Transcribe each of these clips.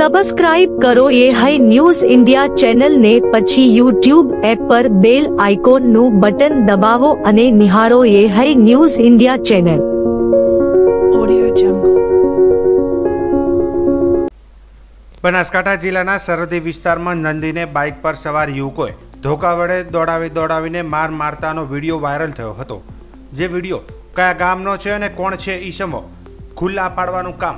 subscribe કરો એ high news India ચેનલને પછી યુટ્યુબ એપ પર બેલ આઇકોનનું બટન દબાવો અને નિહાળો એ high news India channel Banaskantha જિલ્લાના સરહદી વિસ્તારમાં નંદીને બાઇક પર સવાર યુવકોએ ધોકા વડે દોડાવી દોડાવીને માર મારતાનો વિડીયો વાયરલ થયો હતો જે વિડીયો કયા ગામનો છે અને કોણ છે ઈસમો ખુલ્લા પાડવાનું કામ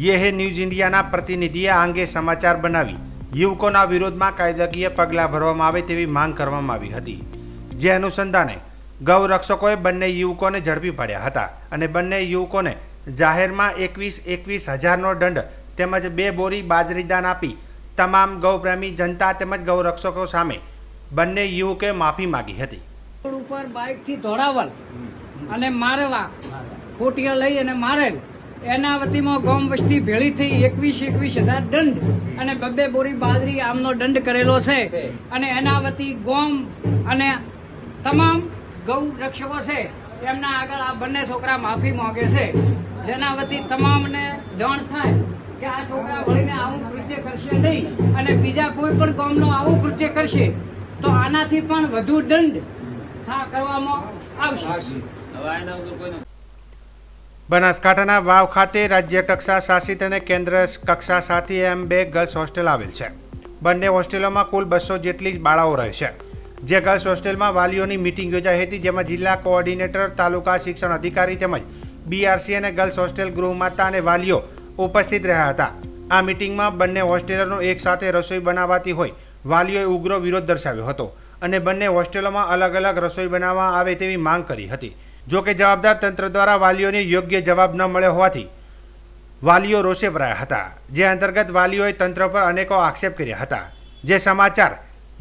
યેહે ન્યૂઝ ઇન્ડિયાના પ્રતિનિધિએ આ અંગે સમાચાર બનાવી યુવકોના વિરોધમાં કાયદાકીય પગલાં ભરવામાં આવે તેવી માંગ કરવામાં આવી હતી જે અનુસંધાને ગૌરક્ષકોએ બંને યુવકોને ઝડપી પાડ્યા હતા અને બંને યુવકોને જાહેરમાં એકવીસ એકવીસ હજારનો દંડ તેમજ બે બોરી બાજરીદાન આપી તમામ ગૌપ્રેમી જનતા તેમજ ગૌરક્ષકો સામે બંને યુવકે માફી માગી હતી ઉપર બાઇકથી ધોળાવલ અને મારવા ખોટિયા લઈ અને મારેલ એના વતીમાં ગોમ વસ્તી ભેળી થઈ એકવીસ એકવીસ હજાર દંડ અને બબ્બે બોરી બાદરી આમનો દંડ કરેલો છે અને એના વતી ગોમ અને તમામ ગૌ રક્ષકો છે એમના આગળ આ બંને છોકરા માફી માંગે છે જેના વતી તમામને જાણ થાય કે આ છોકરા વળીને આવું કૃત્ય કરશે નહીં અને બીજા કોઈ પણ ગોમનો આવું કૃત્ય કરશે તો આનાથી પણ વધુ દંડ કરવામાં આવશે બનાસકાંઠાના વાવ ખાતે રાજ્ય કક્ષા શાસિત અને કેન્દ્ર કક્ષા સાથી એમ બે ગર્લ્સ હોસ્ટેલ આવેલ છે બંને હોસ્ટેલોમાં કુલ બસો જેટલી બાળાઓ રહે છે જે ગર્લ્સ હોસ્ટેલમાં વાલીઓની મિટિંગ યોજાઈ હતી જેમાં જિલ્લા કોઓર્ડિનેટર તાલુકા શિક્ષણ અધિકારી તેમજ બીઆરસી અને ગર્લ્સ હોસ્ટેલ ગૃહમાતા અને વાલીઓ ઉપસ્થિત રહ્યા હતા આ મિટિંગમાં બંને હોસ્ટેલનો એકસાથે રસોઈ બનાવાતી હોય વાલીઓએ ઉગ્ર વિરોધ દર્શાવ્યો હતો અને બંને હોસ્ટેલોમાં અલગ અલગ રસોઈ બનાવવા આવે તેવી માંગ કરી હતી જો કે જવાબદાર તંત્ર દ્વારા વાલીઓને યોગ્ય જવાબ ન મળ્યો હોવાથી વાલીઓ રોષે ભરાયા હતા જે અંતર્ગત વાલીઓએ તંત્ર પર અનેકો આક્ષેપ કર્યા હતા જે સમાચાર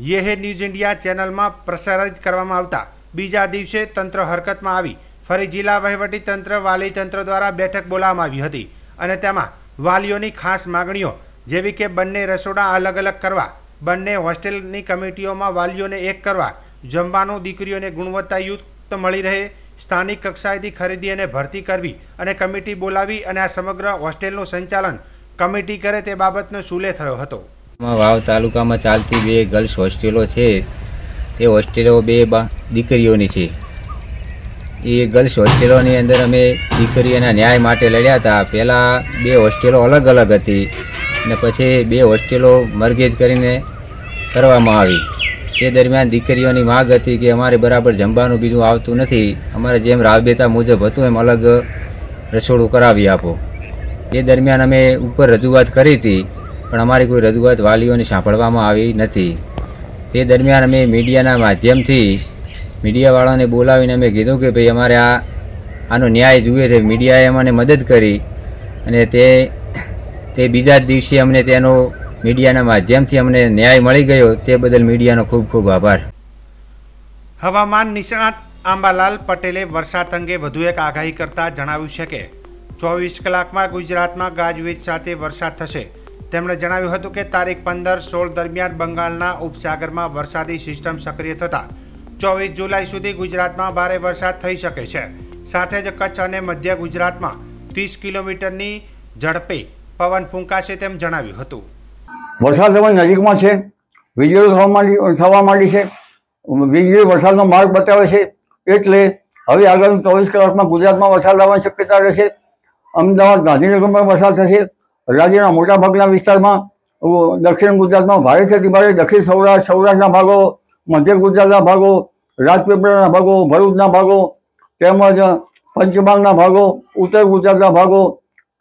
યેહે ન્યૂઝ ઇન્ડિયા ચેનલમાં પ્રસારિત કરવામાં આવતા બીજા દિવસે તંત્ર હરકતમાં આવી ફરી જિલ્લા વહીવટી તંત્ર વાલી તંત્ર દ્વારા બેઠક બોલાવવામાં આવી હતી અને તેમાં વાલીઓની ખાસ માગણીઓ જેવી કે બંને રસોડા અલગ અલગ કરવા બંને હોસ્ટેલની કમિટીઓમાં વાલીઓને એક કરવા જમવાનું દીકરીઓને ગુણવત્તાયુક્ત મળી રહે સ્થાનિક કક્ષાએથી ખરીદી અને ભરતી કરવી અને કમિટી બોલાવી અને આ સમગ્ર હોસ્ટેલનું સંચાલન કમિટી કરે તે બાબતનો સુલે થયો હતો વાવ તાલુકામાં ચાલતી બે ગર્લ્સ હોસ્ટેલો છે તે હોસ્ટેલો બે દીકરીઓની છે એ ગર્લ્સ હોસ્ટેલોની અંદર અમે દીકરીઓના ન્યાય માટે લડ્યા હતા પહેલાં બે હોસ્ટેલો અલગ અલગ હતી અને પછી બે હોસ્ટેલો મરગેજ કરીને કરવામાં આવી એ દરમિયાન દીકરીઓની માગ હતી કે અમારે બરાબર જમવાનું બીજું આવતું નથી અમારે જેમ રાબેતા મુજબ હતું એમ અલગ રસોડું કરાવી આપો એ દરમિયાન અમે ઉપર રજૂઆત કરી હતી પણ અમારી કોઈ રજૂઆત વાલીઓને સાંભળવામાં આવી નથી તે દરમિયાન અમે મીડિયાના માધ્યમથી મીડિયાવાળાને બોલાવીને અમે કીધું કે ભાઈ અમારે આ આનો ન્યાય જોઈએ છે મીડિયાએ અમને મદદ કરી અને તે તે બીજા જ દિવસે અમને તેનો મીડિયાના માધ્યમથી અમને ન્યાય મળી ગયો તે બદલ મીડિયાનો ખૂબ ખૂબ આભાર હવામાન નિષ્ણાત આંબાલાલ પટેલે વરસાદ અંગે વધુ એક આગાહી કરતા જણાવ્યું છે કે ચોવીસ કલાકમાં ગુજરાતમાં ગાજવીજ સાથે વરસાદ થશે તેમણે જણાવ્યું હતું કે તારીખ પંદર સોળ દરમિયાન બંગાળના ઉપસાગરમાં વરસાદી સિસ્ટમ સક્રિય થતાં ચોવીસ જુલાઈ સુધી ગુજરાતમાં ભારે વરસાદ થઈ શકે છે સાથે જ કચ્છ અને મધ્ય ગુજરાતમાં ત્રીસ કિલોમીટરની ઝડપે પવન ફૂંકાશે તેમ જણાવ્યું હતું વરસાદ હવે નજીકમાં છે વીજળીઓ થવા માંડી થવા માંડી છે વીજળી વરસાદનો માર્ગ બતાવે છે એટલે હવે આગળ ચોવીસ કલાકમાં ગુજરાતમાં વરસાદ આવવાની શક્યતા રહેશે અમદાવાદ ગાંધીનગરમાં પણ વરસાદ થશે રાજ્યના મોટાભાગના વિસ્તારમાં દક્ષિણ ગુજરાતમાં ભારે થતી ભારે દક્ષિણ સૌરાષ્ટ્ર સૌરાષ્ટ્રના ભાગો મધ્ય ગુજરાતના ભાગો રાજપીપળાના ભાગો ભરૂચના ભાગો તેમજ પંચમહાલના ભાગો ઉત્તર ગુજરાતના ભાગો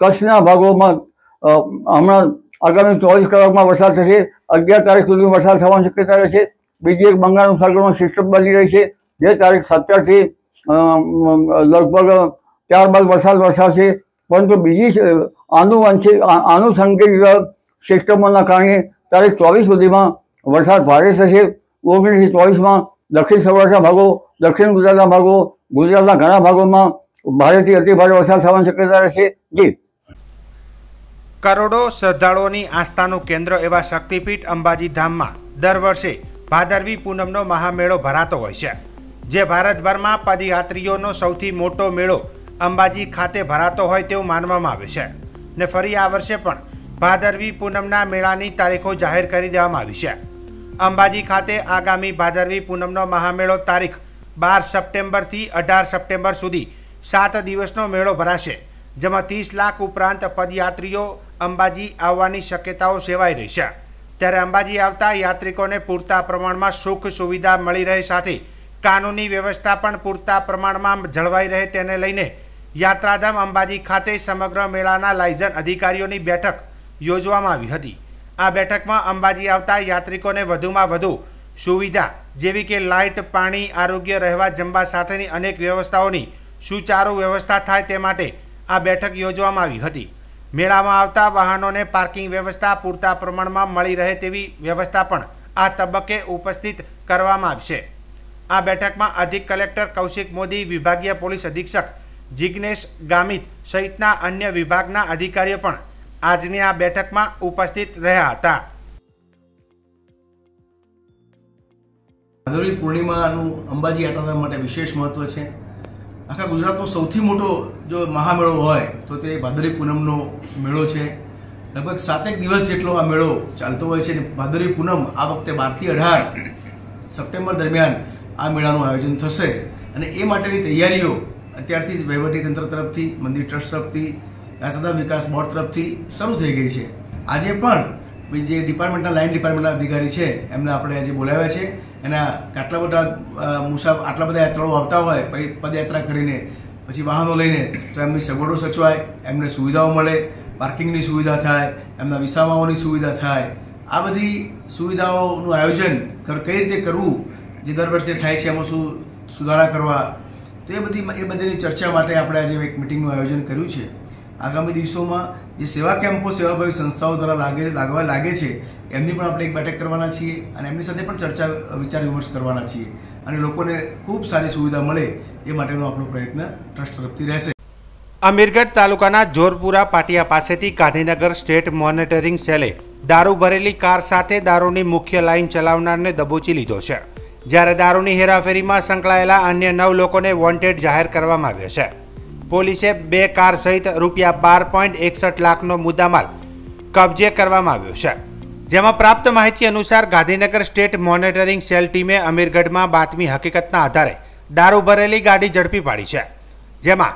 કચ્છના ભાગોમાં હમણાં આગામી ચોવીસ કલાકમાં વરસાદ થશે અગિયાર તારીખ સુધી વરસાદ થવાની શક્યતા રહેશે બીજી એક બંગાળનું સર્કલમાં સિસ્ટમ બની રહી છે જે તારીખ સત્તરથી લગભગ ત્યારબાદ વરસાદ વરસાવશે પરંતુ બીજી આનુવંશિક આનુષંગિક સિસ્ટમોના કારણે તારીખ ચોવીસ સુધીમાં વરસાદ ભારે થશે ઓગણીસથી ચોવીસમાં દક્ષિણ સૌરાષ્ટ્રના ભાગો દક્ષિણ ગુજરાતના ભાગો ગુજરાતના ઘણા ભાગોમાં ભારેથી અતિ ભારે વરસાદ થવાની શક્યતા રહેશે જી કરોડો શ્રદ્ધાળુઓની આસ્થાનું કેન્દ્ર એવા શક્તિપીઠ અંબાજી ધામમાં દર વર્ષે ભાદરવી પૂનમનો મહામેળો ભરાતો હોય છે જે ભારતભરમાં પદયાત્રીઓનો સૌથી મોટો મેળો અંબાજી ખાતે ભરાતો હોય તેવું માનવામાં આવે છે ને ફરી આ વર્ષે પણ ભાદરવી પૂનમના મેળાની તારીખો જાહેર કરી દેવામાં આવી છે અંબાજી ખાતે આગામી ભાદરવી પૂનમનો મહામેળો તારીખ બાર સપ્ટેમ્બરથી અઢાર સપ્ટેમ્બર સુધી સાત દિવસનો મેળો ભરાશે જેમાં ત્રીસ લાખ ઉપરાંત પદયાત્રીઓ અંબાજી આવવાની શક્યતાઓ સેવાઈ રહી છે ત્યારે અંબાજી આવતા યાત્રિકોને પૂરતા પ્રમાણમાં સુખ સુવિધા મળી રહે સાથે કાનૂની વ્યવસ્થા પણ પૂરતા પ્રમાણમાં જળવાઈ રહે તેને લઈને યાત્રાધામ અંબાજી ખાતે સમગ્ર મેળાના લાયઝન અધિકારીઓની બેઠક યોજવામાં આવી હતી આ બેઠકમાં અંબાજી આવતા યાત્રિકોને વધુમાં વધુ સુવિધા જેવી કે લાઇટ પાણી આરોગ્ય રહેવા જમવા સાથેની અનેક વ્યવસ્થાઓની સુચારુ વ્યવસ્થા થાય તે માટે આ બેઠક યોજવામાં આવી હતી મેળામાં આવતા વાહનોને પાર્કિંગ વ્યવસ્થા પૂરતા પ્રમાણમાં મળી રહે તેવી વ્યવસ્થા પણ આ તબક્કે ઉપસ્થિત કરવામાં આવશે આ બેઠકમાં અધિક કલેક્ટર કૌશિક મોદી વિભાગીય પોલીસ અધિક્ષક જિજ્ઞેશ ગામિત સહિતના અન્ય વિભાગના અધિકારીઓ પણ આજની આ બેઠકમાં ઉપસ્થિત રહ્યા હતા ભાદરવી પૂર્ણિમાનું અંબાજી યાત્રા માટે વિશેષ મહત્વ છે આખા ગુજરાતનો સૌથી મોટો જો મહામેળો હોય તો તે ભાદરવી પૂનમનો મેળો છે લગભગ સાતેક દિવસ જેટલો આ મેળો ચાલતો હોય છે ભાદરવી પૂનમ આ વખતે બારથી અઢાર સપ્ટેમ્બર દરમિયાન આ મેળાનું આયોજન થશે અને એ માટેની તૈયારીઓ અત્યારથી જ વહીવટીતંત્ર તરફથી મંદિર ટ્રસ્ટ તરફથી રાસદા વિકાસ બોર્ડ તરફથી શરૂ થઈ ગઈ છે આજે પણ જે ડિપાર્ટમેન્ટના લાઇન ડિપાર્ટમેન્ટના અધિકારી છે એમને આપણે આજે બોલાવ્યા છે એના આટલા બધા મુસાફ આટલા બધા યાત્રાઓ આવતા હોય પછી પદયાત્રા કરીને પછી વાહનો લઈને તો એમની સગવડો સચવાય એમને સુવિધાઓ મળે પાર્કિંગની સુવિધા થાય એમના વિસામાઓની સુવિધા થાય આ બધી સુવિધાઓનું આયોજન કઈ રીતે કરવું જે દર વર્ષે થાય છે એમાં શું સુધારા કરવા તો એ બધી એ બધીની ચર્ચા માટે આપણે આજે એક મિટિંગનું આયોજન કર્યું છે આગામી દિવસોમાં જે સેવા કેમ્પો સેવાભાવી સંસ્થાઓ દ્વારા લાગે લાગવા લાગે છે એમની પણ આપણે એક બેઠક કરવાના છીએ અને એમની સાથે પણ ચર્ચા વિચાર વિમર્શ કરવાના છીએ અને લોકોને ખૂબ સારી સુવિધા મળે એ માટેનો આપણો પ્રયત્ન ટ્રસ્ટ તરફથી રહેશે અમીરગઢ તાલુકાના જોરપુરા પાટિયા પાસેથી ગાંધીનગર સ્ટેટ મોનિટરિંગ સેલે દારૂ ભરેલી કાર સાથે દારૂની મુખ્ય લાઇન ચલાવનારને દબોચી લીધો છે જ્યારે દારૂની હેરાફેરીમાં સંકળાયેલા અન્ય નવ લોકોને વોન્ટેડ જાહેર કરવામાં આવ્યા છે પોલીસે બે કાર સહિત રૂપિયા બાર પોઈન્ટ એકસઠ લાખનો મુદ્દામાલ કબજે કરવામાં આવ્યો છે જેમાં પ્રાપ્ત માહિતી અનુસાર ગાંધીનગર સ્ટેટ મોનિટરિંગ સેલ ટીમે અમીરગઢમાં બાતમી હકીકતના આધારે દારૂ ભરેલી ગાડી ઝડપી પાડી છે જેમાં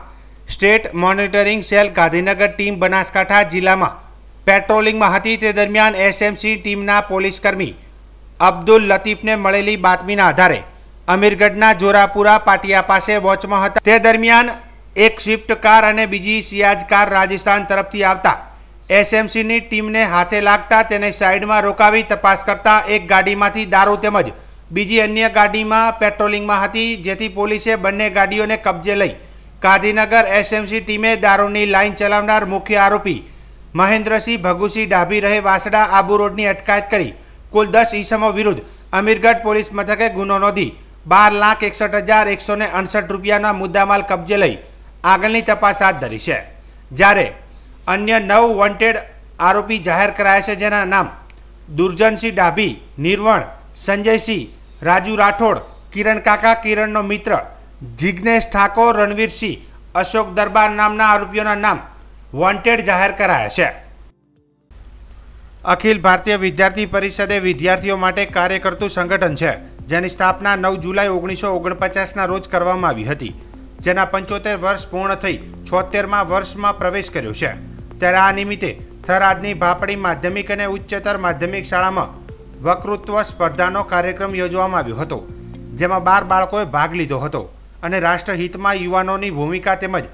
state monitoring cell Gandhinagar team Banaskantha જિલ્લામાં પેટ્રોલિંગમાં હતી તે દરમિયાન એસએમસી ટીમના પોલીસકર્મી અબ્દુલ લતીફને મળેલી બાતમીના આધારે અમીરગઢના જોરાપુરા પાટિયા પાસે વોચમાં હતા તે દરમિયાન એક સ્વિફ્ટ કાર અને બીજી સિયાજ કાર રાજસ્થાન તરફથી આવતા એસએમસીની ટીમને હાથે લાગતા તેને સાઈડમાં રોકાવી તપાસ કરતા એક ગાડીમાંથી દારૂ તેમજ બીજી અન્ય ગાડીમાં પેટ્રોલિંગમાં હતી જેથી પોલીસે બંને ગાડીઓને કબજે લઈ ગાંધીનગર એસએમસી ટીમે દારૂની લાઇન ચલાવનાર મુખ્ય આરોપી મહેન્દ્રસિંહ ભગુસિંહ ડાભી રહે વાસડા આબુ રોડની અટકાયત કરી કુલ દસ ઈસમો વિરુદ્ધ અમીરગઢ પોલીસ મથકે ગુનો નોંધી બાર લાખ એકસઠ હજાર એકસો અડસઠ રૂપિયાના મુદ્દામાલ કબજે લઈ આગળની તપાસ હાથ ધરી છે જ્યારે અન્ય નવ વોન્ટેડ આરોપી જાહેર કરાયા છે જેના નામ દુર્જનસિંહ ડાભી નિર્વણ સંજયસિંહ રાજુ રાઠોડ કિરણ કાકા કિરણનો મિત્ર જિજ્ઞેશ ઠાકોર રણવીરસિંહ અશોક દરબાર નામના આરોપીઓના નામ વોન્ટેડ જાહેર કરાયા છે અખિલ ભારતીય વિદ્યાર્થી પરિષદે વિદ્યાર્થીઓ માટે કાર્ય કરતું સંગઠન છે જેની સ્થાપના નવ જુલાઈ ઓગણીસો ઓગણપચાસના રોજ કરવામાં આવી હતી જેના પંચોતેર વર્ષ પૂર્ણ થઈ છોતેરમાં વર્ષમાં પ્રવેશ કર્યો છે ત્યારે આ નિમિત્તે થરાદની ભાપડી માધ્યમિક અને ઉચ્ચતર માધ્યમિક શાળામાં વકૃત્વ સ્પર્ધાનો કાર્યક્રમ યોજવામાં આવ્યો હતો જેમાં બાર બાળકોએ ભાગ લીધો હતો અને રાષ્ટ્રહિતમાં યુવાનોની ભૂમિકા તેમજ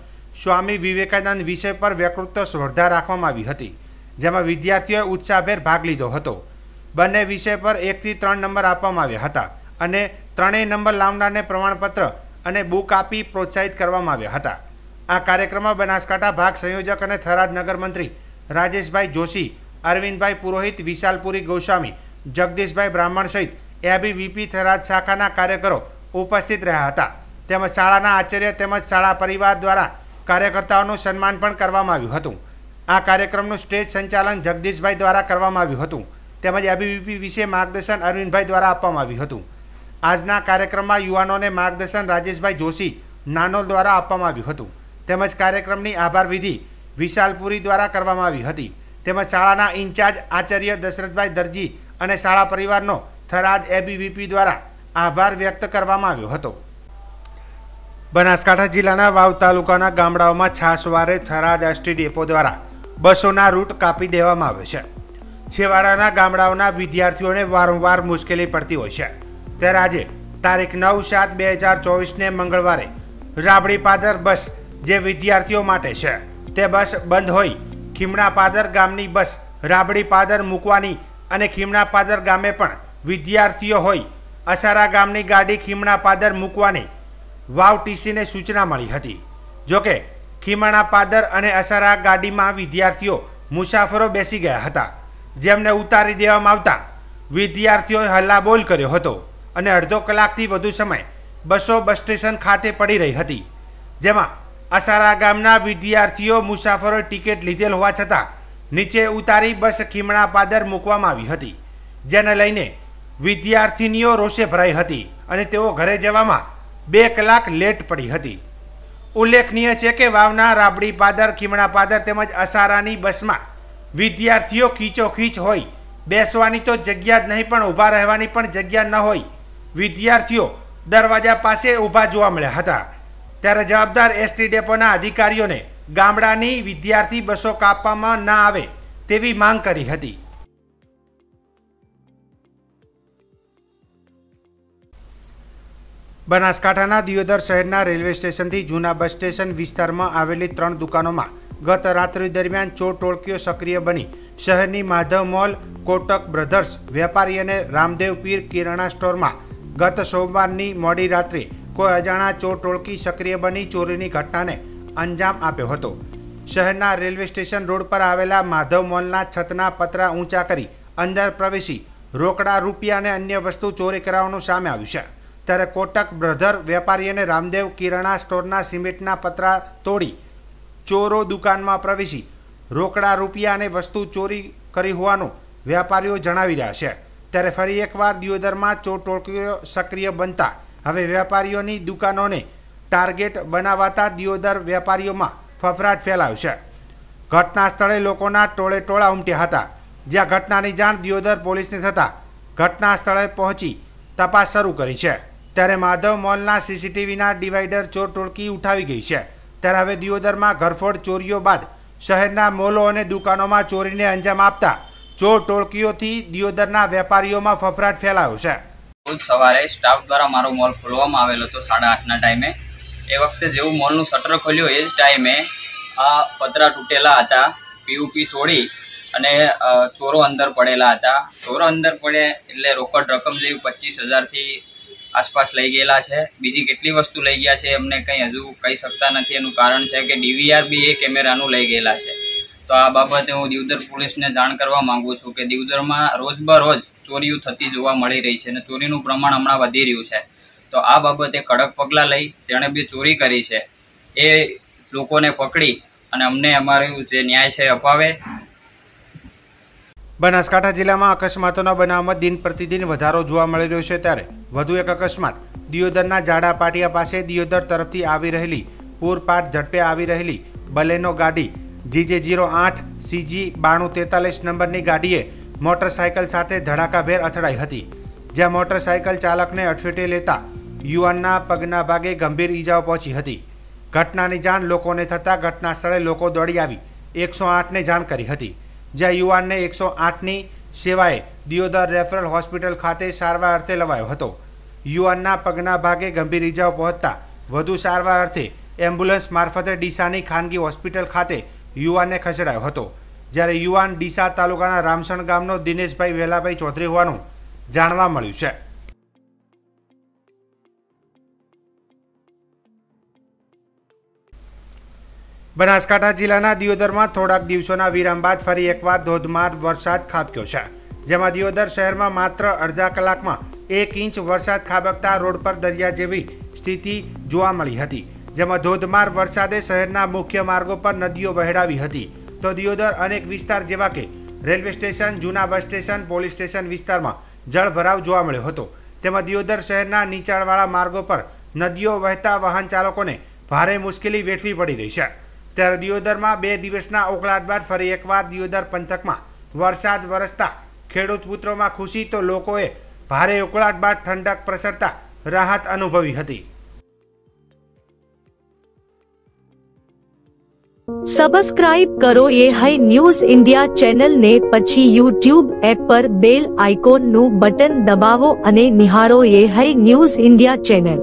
સ્વામી વિવેકાનંદ વિષય પર વકૃત્વ સ્પર્ધા રાખવામાં આવી હતી જેમાં વિદ્યાર્થીઓએ ઉત્સાહભેર ભાગ લીધો હતો બંને વિષય પર એકથી ત્રણ નંબર આપવામાં આવ્યા હતા અને ત્રણેય નંબર લાવનારને પ્રમાણપત્ર અને બુક આપી પ્રોત્સાહિત કરવામાં આવ્યા હતા આ કાર્યક્રમમાં બનાસકાંઠા ભાગ સંયોજક અને થરાદ નગરમંત્રી રાજેશભાઈ જોશી અરવિંદભાઈ પુરોહિત વિશાલપુરી ગોસ્વામી જગદીશભાઈ બ્રાહ્મણ સહિત એબીવીપી થરાદ શાખાના કાર્યકરો ઉપસ્થિત રહ્યા હતા તેમજ શાળાના આચાર્ય તેમજ શાળા પરિવાર દ્વારા કાર્યકર્તાઓનું સન્માન પણ કરવામાં આવ્યું હતું આ કાર્યક્રમનું સ્ટેજ સંચાલન જગદીશભાઈ દ્વારા કરવામાં આવ્યું હતું તેમજ એબીવીપી વિશે માર્ગદર્શન અરવિંદભાઈ દ્વારા આપવામાં આવ્યું હતું આજના કાર્યક્રમમાં યુવાનોને માર્ગદર્શન રાજેશભાઈ જોશી નાનોલ દ્વારા આપવામાં આવ્યું હતું તેમજ કાર્યક્રમની આભાર વિધિ વિશાલપુરી દ્વારા કરવામાં આવી હતી તેમજ શાળાના ઇન્ચાર્જ આચાર્ય દશરથભાઈ દરજી અને શાળા પરિવારનો થરાદ એબીવીપી દ્વારા આભાર વ્યક્ત કરવામાં આવ્યો હતો બનાસકાંઠા જિલ્લાના વાવ તાલુકાના ગામડાઓમાં છાસવારે થરાદ એસટી ડેપો દ્વારા બસોના રૂટ કાપી દેવામાં આવે છે છેવાડાના ગામડાઓના વિદ્યાર્થીઓને વારંવાર મુશ્કેલી પડતી હોય છે ત્યારે આજે તારીખ નવ સાત બે હજાર ચોવીસને મંગળવારે રાબડી પાદર બસ જે વિદ્યાર્થીઓ માટે છે તે બસ બંધ હોય ખીમણા પાદર ગામની બસ રાબડી પાદર મૂકવાની અને ખીમણા પાદર ગામે પણ વિદ્યાર્થીઓ હોય અસારા ગામની ગાડી ખીમણા પાદર મૂકવાની વાવ ટીસીને સૂચના મળી હતી જોકે ખીમાણા પાદર અને અસારા ગાડીમાં વિદ્યાર્થીઓ મુસાફરો બેસી ગયા હતા જેમને ઉતારી દેવામાં આવતા વિદ્યાર્થીઓએ હલ્લાબોલ કર્યો હતો અને અડધો કલાકથી વધુ સમય બસો બસ સ્ટેશન ખાતે પડી રહી હતી જેમાં અસારા ગામના વિદ્યાર્થીઓ મુસાફરો ટિકિટ લીધેલ હોવા છતાં નીચે ઉતારી બસ ખીમણા પાદર મૂકવામાં આવી હતી જેને લઈને વિદ્યાર્થીનીઓ રોષે ભરાઈ હતી અને તેઓ ઘરે જવામાં બે કલાક લેટ પડી હતી ઉલ્લેખનીય છે કે વાવના રાબડી પાદર ખીમણા પાદર તેમજ અસારાની બસમાં વિદ્યાર્થીઓ ખીચોખીચ હોય બેસવાની તો જગ્યા જ નહીં પણ ઊભા રહેવાની પણ જગ્યા ન હોય વિદ્યાર્થીઓ દરવાજા પાસે ઊભા જોવા મળ્યા હતા ત્યારે જવાબદાર એસટી ડેપોના અધિકારીઓને ગામડાની વિદ્યાર્થી બસો કાપવામાં ના આવે તેવી માંગ કરી હતી બનાસકાંઠાના દિયોદર શહેરના રેલવે સ્ટેશનથી જૂના બસ સ્ટેશન વિસ્તારમાં આવેલી ત્રણ દુકાનોમાં ગત રાત્રિ દરમિયાન ચોર ટોળકીઓ સક્રિય બની શહેરની માધવ મોલ કોટક બ્રધર્સ વેપારી અને રામદેવ પીર કિરાણા સ્ટોરમાં ગત સોમવારની મોડી રાત્રે કોઈ અજાણા ચોર ટોળકી સક્રિય બની ચોરીની ઘટનાને અંજામ આપ્યો હતો શહેરના રેલવે સ્ટેશન રોડ પર આવેલા માધવ મોલના છતના પતરા ઊંચા કરી અંદર પ્રવેશી રોકડા રૂપિયા અને અન્ય વસ્તુ ચોરી કરાવવાનું સામે આવ્યું છે ત્યારે કોટક બ્રધર વેપારી અને રામદેવ કિરાણા સ્ટોરના સિમેન્ટના પતરા તોડી ચોરો દુકાનમાં પ્રવેશી રોકડા રૂપિયા અને વસ્તુ ચોરી કરી હોવાનું વેપારીઓ જણાવી રહ્યા છે ત્યારે ફરી એકવાર દિયોદરમાં ચોટોળકીઓ સક્રિય બનતા હવે વેપારીઓની દુકાનોને ટાર્ગેટ બનાવાતા દિયોદર વેપારીઓમાં ફફડાટ ફેલાયો છે ઘટના સ્થળે લોકોના ટોળે ટોળા ઉમટ્યા હતા જ્યાં ઘટનાની જાણ દિયોદર પોલીસને થતાં ઘટના સ્થળે પહોંચી તપાસ શરૂ કરી છે ત્યારે માધવ મોલના સીસીટીવીના ડિવાઈડર ચોર ટોળકી ઉઠાવી ગઈ છે ત્યારે હવે દિયોદરમાં ઘરફોડ ચોરીઓ બાદ શહેરના મોલો અને દુકાનોમાં ચોરીને અંજામ આપતા ચોર ટોળકીઓથી દિયોદરના વેપારીઓમાં ફફરાટ ફેલાયો છે રોજ સવારે સ્ટાફ દ્વારા મારો મોલ ખોલવામાં આવેલો હતો સાડા આઠના ટાઈમે એ વખતે જેવું મોલનું શટર ખોલ્યું એ જ ટાઈમે આ પતરા તૂટેલા હતા પીયુપી તોડી અને ચોરો અંદર પડેલા હતા ચોરો અંદર પડે એટલે રોકડ રકમ જેવી પચીસ હજારથી આસપાસ લઈ ગયેલા છે બીજી કેટલી વસ્તુ લઈ ગયા છે એમને કંઈ હજુ કહી શકતા નથી એનું કારણ છે કે ડીવીઆર બી એ કેમેરાનું લઈ ગયેલા છે તો આ બાબતે હું દીવદર પોલીસને જાણ કરવા માંગુ છું કે દીવદરમાં રોજબરોજ ચોરીઓ થતી જોવા મળી રહી છે અને ચોરીનું પ્રમાણ હમણાં વધી રહ્યું છે તો આ બાબતે કડક પગલાં લઈ જેણે બી ચોરી કરી છે એ લોકોને પકડી અને અમને અમારું જે ન્યાય છે અપાવે બનાસકાંઠા જિલ્લામાં અકસ્માતોના બનાવમાં દિન પ્રતિદિન વધારો જોવા મળી રહ્યો છે ત્યારે વધુ એક અકસ્માત દિયોદરના જાડા પાટિયા પાસે દિયોદર તરફથી આવી રહેલી પૂરપાટ ઝડપે આવી રહેલી બલેનો ગાડી જીજે જીરો આઠ સીજી બાણું તેતાલીસ નંબરની ગાડીએ મોટરસાયકલ સાથે ધડાકાભેર અથડાઈ હતી જ્યાં મોટરસાયકલ ચાલકને અડફેટે લેતા યુવાનના પગના ભાગે ગંભીર ઈજાઓ પહોંચી હતી ઘટનાની જાણ લોકોને થતાં ઘટના સ્થળે લોકો દોડી આવી એકસો આઠને જાણ કરી હતી જ્યાં યુવાનને એકસો આઠની સેવાએ દિયોદર રેફરલ હોસ્પિટલ ખાતે સારવાર અર્થે લવાયો હતો યુવાનના પગના ભાગે ગંભીર ઈજાઓ પહોંચતા વધુ સારવાર અર્થે એમ્બ્યુલન્સ મારફતે ડીસાની ખાનગી હોસ્પિટલ ખાતે યુવાનને ખસેડાયો હતો જ્યારે યુવાન ડીસા તાલુકાના રામસણ ગામનો દિનેશભાઈ વેલાભાઈ ચૌધરી હોવાનું જાણવા મળ્યું છે બનાસકાંઠા જિલ્લાના દિયોદરમાં થોડાક દિવસોના વિરામ બાદ ફરી એકવાર ધોધમાર વરસાદ ખાબક્યો છે જેમાં દિયોદર શહેરમાં માત્ર અડધા કલાકમાં એક ઇંચ વરસાદ ખાબકતા રોડ પર દરિયા જેવી સ્થિતિ જોવા મળી હતી જેમાં ધોધમાર વરસાદે શહેરના મુખ્ય માર્ગો પર નદીઓ વહેડાવી હતી તો દિયોદર અનેક વિસ્તાર જેવા કે રેલવે સ્ટેશન જૂના બસ સ્ટેશન પોલીસ સ્ટેશન વિસ્તારમાં જળભરાવ જોવા મળ્યો હતો તેમાં દિયોદર શહેરના નીચાણવાળા માર્ગો પર નદીઓ વહેતા વાહન ચાલકોને ભારે મુશ્કેલી વેઠવી પડી રહી છે ત્યારે દિયોદરમાં બે દિવસના ઓકળાટ બાદ ફરી એકવાર દિયોદર પંથકમાં વરસાદ વરસતા ખેડૂત પુત્રોમાં ખુશી તો લોકોએ ભારે ઉકળાટ બાદ ઠંડક પ્રસરતા રાહત અનુભવી હતી સબસ્ક્રાઇબ કરો એ હૈ ન્યૂઝ ઇન્ડિયા ચેનલને પછી યુટ્યુબ એપ પર બેલ આઇકોનનું બટન દબાવો અને નિહાળો એ હૈ ન્યૂઝ ઇન્ડિયા ચેનલ